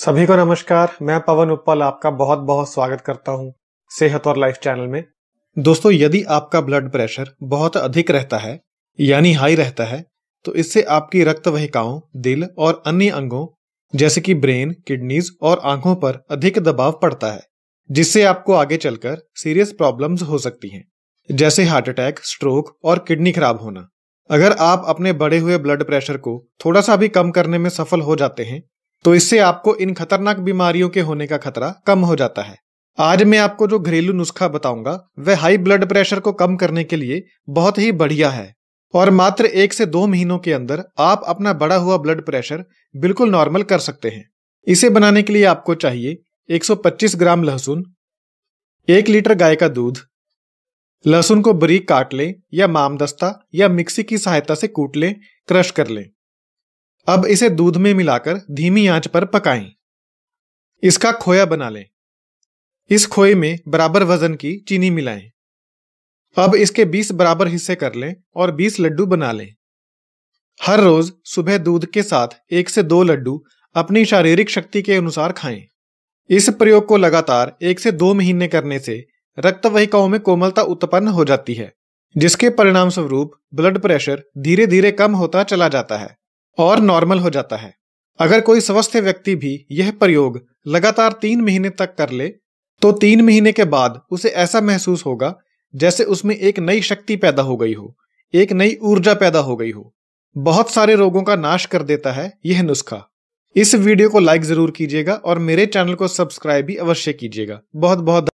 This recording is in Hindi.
सभी को नमस्कार मैं पवन उपल आपका बहुत बहुत स्वागत करता हूँ सेहत और लाइफ चैनल में दोस्तों यदि आपका ब्लड प्रेशर बहुत अधिक रहता है यानी हाई रहता है तो इससे आपकी रक्त वहिकाओं दिल और अन्य अंगों जैसे कि ब्रेन किडनीज और आंखों पर अधिक दबाव पड़ता है जिससे आपको आगे चलकर सीरियस प्रॉब्लम्स हो सकती हैं जैसे हार्ट अटैक स्ट्रोक और किडनी खराब होना अगर आप अपने बढ़े हुए ब्लड प्रेशर को थोड़ा सा भी कम करने में सफल हो जाते हैं तो इससे आपको इन खतरनाक बीमारियों के होने का खतरा कम हो जाता है आज मैं आपको जो घरेलू नुस्खा बताऊंगा वह हाई ब्लड प्रेशर को कम करने के लिए बहुत ही बढ़िया है और मात्र एक से दो महीनों के अंदर आप अपना बढ़ा हुआ ब्लड प्रेशर बिल्कुल नॉर्मल कर सकते हैं इसे बनाने के लिए आपको चाहिए 125 ग्राम लहसुन एक लीटर गाय का दूध लहसुन को बरीक काट लें या मामदस्ता या मिक्सी की सहायता से कूट लें क्रश कर लें अब इसे दूध में मिलाकर धीमी आंच पर पकाएं। इसका खोया बना लें इस खोए में बराबर वजन की चीनी मिलाएं। अब इसके 20 बराबर हिस्से कर लें और 20 लड्डू बना लें हर रोज सुबह दूध के साथ एक से दो लड्डू अपनी शारीरिक शक्ति के अनुसार खाएं। इस प्रयोग को लगातार एक से दो महीने करने से रक्त वहिकाओं में कोमलता उत्पन्न हो जाती है जिसके परिणाम स्वरूप ब्लड प्रेशर धीरे धीरे कम होता चला जाता है और नॉर्मल हो जाता है अगर कोई स्वस्थ व्यक्ति भी यह प्रयोग लगातार तीन महीने तक कर ले तो तीन महीने के बाद उसे ऐसा महसूस होगा जैसे उसमें एक नई शक्ति पैदा हो गई हो एक नई ऊर्जा पैदा हो गई हो बहुत सारे रोगों का नाश कर देता है यह नुस्खा इस वीडियो को लाइक जरूर कीजिएगा और मेरे चैनल को सब्सक्राइब भी अवश्य कीजिएगा बहुत बहुत